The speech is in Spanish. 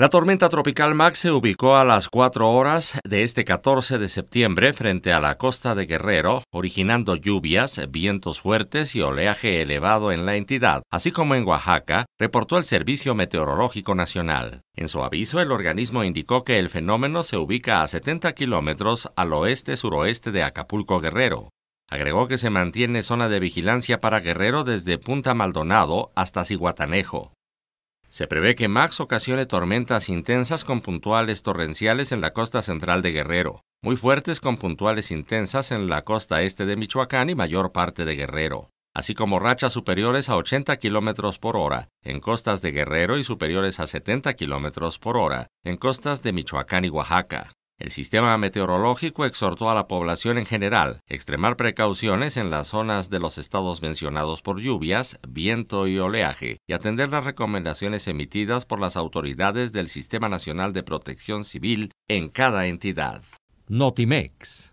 La tormenta tropical Max se ubicó a las 4 horas de este 14 de septiembre frente a la costa de Guerrero, originando lluvias, vientos fuertes y oleaje elevado en la entidad, así como en Oaxaca, reportó el Servicio Meteorológico Nacional. En su aviso, el organismo indicó que el fenómeno se ubica a 70 kilómetros al oeste-suroeste de Acapulco Guerrero. Agregó que se mantiene zona de vigilancia para Guerrero desde Punta Maldonado hasta Ciguatanejo. Se prevé que Max ocasione tormentas intensas con puntuales torrenciales en la costa central de Guerrero, muy fuertes con puntuales intensas en la costa este de Michoacán y mayor parte de Guerrero, así como rachas superiores a 80 km por hora en costas de Guerrero y superiores a 70 km por hora en costas de Michoacán y Oaxaca. El sistema meteorológico exhortó a la población en general extremar precauciones en las zonas de los estados mencionados por lluvias, viento y oleaje y atender las recomendaciones emitidas por las autoridades del Sistema Nacional de Protección Civil en cada entidad. Notimex.